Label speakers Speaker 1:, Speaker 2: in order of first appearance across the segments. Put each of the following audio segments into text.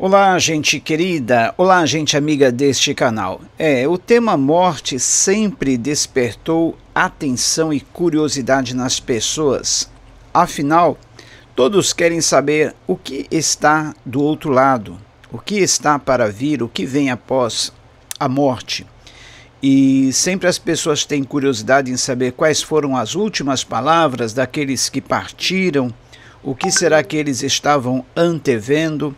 Speaker 1: Olá, gente querida! Olá, gente amiga deste canal. É, o tema morte sempre despertou atenção e curiosidade nas pessoas. Afinal, todos querem saber o que está do outro lado, o que está para vir, o que vem após a morte. E sempre as pessoas têm curiosidade em saber quais foram as últimas palavras daqueles que partiram, o que será que eles estavam antevendo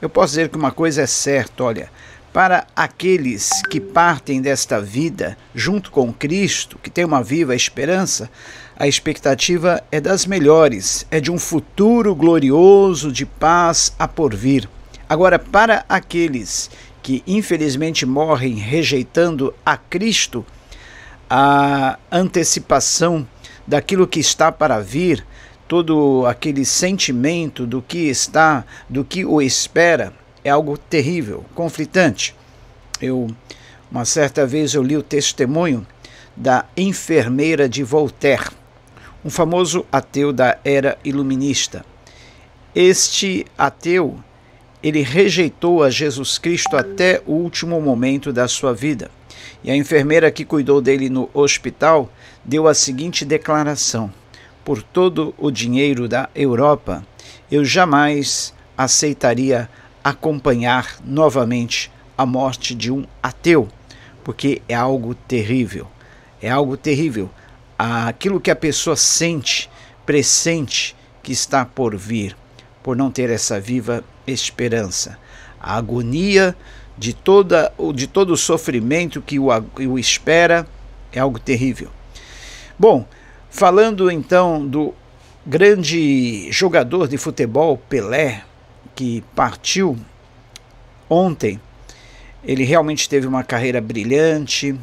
Speaker 1: eu posso dizer que uma coisa é certa, olha, para aqueles que partem desta vida junto com Cristo, que tem uma viva esperança, a expectativa é das melhores, é de um futuro glorioso de paz a porvir. Agora, para aqueles que infelizmente morrem rejeitando a Cristo, a antecipação daquilo que está para vir, todo aquele sentimento do que está, do que o espera, é algo terrível, conflitante. Eu uma certa vez eu li o testemunho da enfermeira de Voltaire, um famoso ateu da era iluminista. Este ateu, ele rejeitou a Jesus Cristo até o último momento da sua vida. E a enfermeira que cuidou dele no hospital deu a seguinte declaração: por todo o dinheiro da Europa, eu jamais aceitaria acompanhar novamente a morte de um ateu, porque é algo terrível. É algo terrível. Aquilo que a pessoa sente, pressente que está por vir, por não ter essa viva esperança. A agonia de, toda, de todo o sofrimento que o, o espera é algo terrível. Bom, Falando então do grande jogador de futebol Pelé, que partiu ontem, ele realmente teve uma carreira brilhante,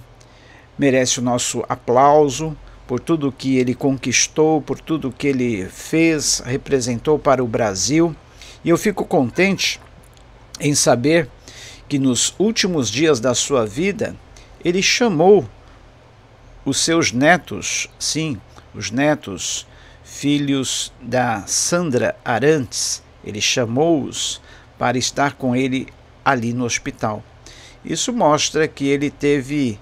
Speaker 1: merece o nosso aplauso por tudo que ele conquistou, por tudo que ele fez, representou para o Brasil. E eu fico contente em saber que nos últimos dias da sua vida ele chamou os seus netos, sim, os netos, filhos da Sandra Arantes. Ele chamou-os para estar com ele ali no hospital. Isso mostra que ele teve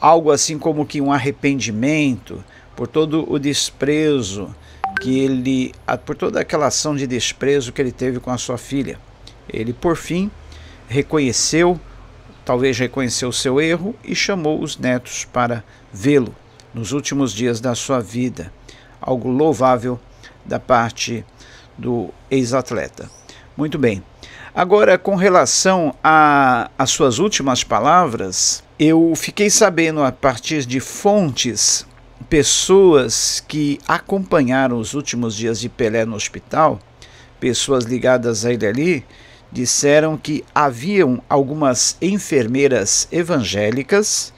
Speaker 1: algo assim como que um arrependimento por todo o desprezo que ele por toda aquela ação de desprezo que ele teve com a sua filha. Ele por fim reconheceu, talvez reconheceu o seu erro e chamou os netos para vê-lo nos últimos dias da sua vida, algo louvável da parte do ex-atleta. Muito bem. Agora, com relação às suas últimas palavras, eu fiquei sabendo a partir de fontes, pessoas que acompanharam os últimos dias de Pelé no hospital, pessoas ligadas a ele ali, disseram que haviam algumas enfermeiras evangélicas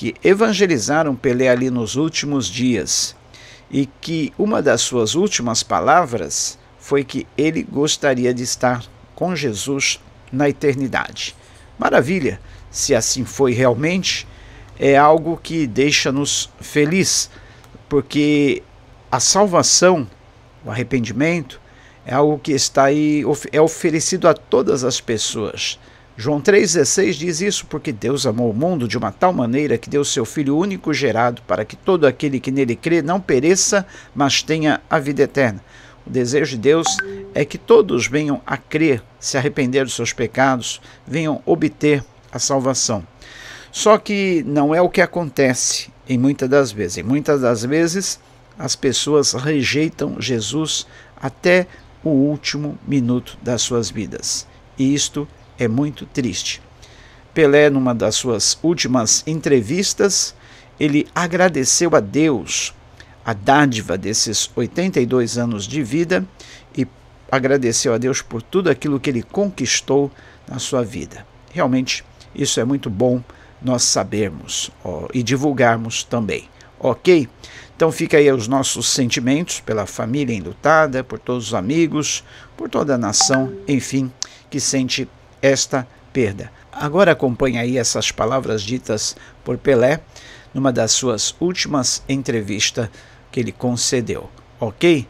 Speaker 1: que evangelizaram Pelé ali nos últimos dias e que uma das suas últimas palavras foi que ele gostaria de estar com Jesus na eternidade. Maravilha! Se assim foi realmente, é algo que deixa-nos feliz, porque a salvação, o arrependimento, é algo que está aí, é, é oferecido a todas as pessoas. João 3,16 diz isso porque Deus amou o mundo de uma tal maneira que deu seu Filho único gerado para que todo aquele que nele crê não pereça, mas tenha a vida eterna. O desejo de Deus é que todos venham a crer, se arrepender dos seus pecados, venham obter a salvação. Só que não é o que acontece em muitas das vezes. Em muitas das vezes, as pessoas rejeitam Jesus até o último minuto das suas vidas. E isto é muito triste. Pelé, numa das suas últimas entrevistas, ele agradeceu a Deus a dádiva desses 82 anos de vida e agradeceu a Deus por tudo aquilo que ele conquistou na sua vida. Realmente, isso é muito bom nós sabermos ó, e divulgarmos também. Ok? Então fica aí os nossos sentimentos pela família enlutada, por todos os amigos, por toda a nação, enfim, que sente esta perda. Agora acompanhe aí essas palavras ditas por Pelé numa das suas últimas entrevistas que ele concedeu, ok?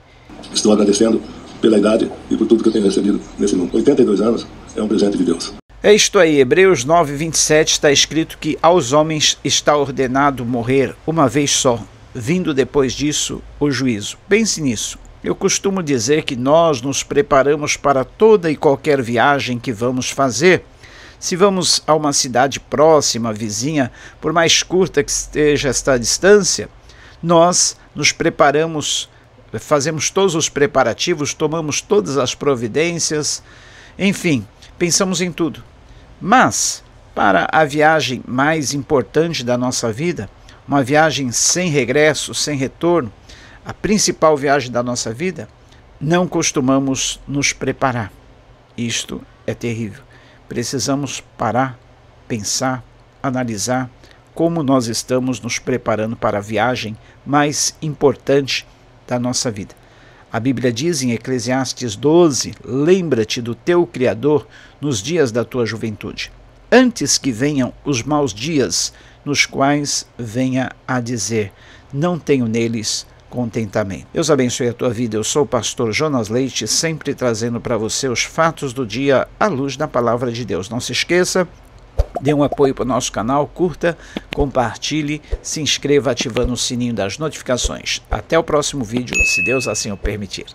Speaker 1: Estou agradecendo pela idade e por tudo que eu tenho recebido nesse mundo. 82 anos é um presente de Deus. É isto aí, Hebreus 9, 27 está escrito que aos homens está ordenado morrer uma vez só, vindo depois disso o juízo. Pense nisso. Eu costumo dizer que nós nos preparamos para toda e qualquer viagem que vamos fazer. Se vamos a uma cidade próxima, vizinha, por mais curta que esteja esta distância, nós nos preparamos, fazemos todos os preparativos, tomamos todas as providências, enfim, pensamos em tudo. Mas, para a viagem mais importante da nossa vida, uma viagem sem regresso, sem retorno, a principal viagem da nossa vida, não costumamos nos preparar. Isto é terrível. Precisamos parar, pensar, analisar como nós estamos nos preparando para a viagem mais importante da nossa vida. A Bíblia diz em Eclesiastes 12: Lembra-te do teu Criador nos dias da tua juventude, antes que venham os maus dias, nos quais venha a dizer: Não tenho neles contentamento. Deus abençoe a tua vida. Eu sou o pastor Jonas Leite, sempre trazendo para você os fatos do dia à luz da palavra de Deus. Não se esqueça, dê um apoio para o nosso canal, curta, compartilhe, se inscreva ativando o sininho das notificações. Até o próximo vídeo, se Deus assim o permitir.